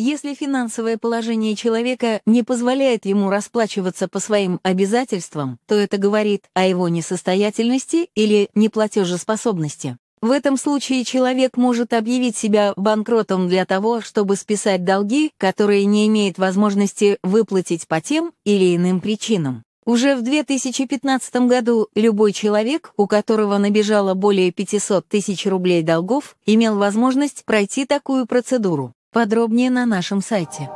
Если финансовое положение человека не позволяет ему расплачиваться по своим обязательствам, то это говорит о его несостоятельности или неплатежеспособности. В этом случае человек может объявить себя банкротом для того, чтобы списать долги, которые не имеет возможности выплатить по тем или иным причинам. Уже в 2015 году любой человек, у которого набежало более 500 тысяч рублей долгов, имел возможность пройти такую процедуру. Подробнее на нашем сайте.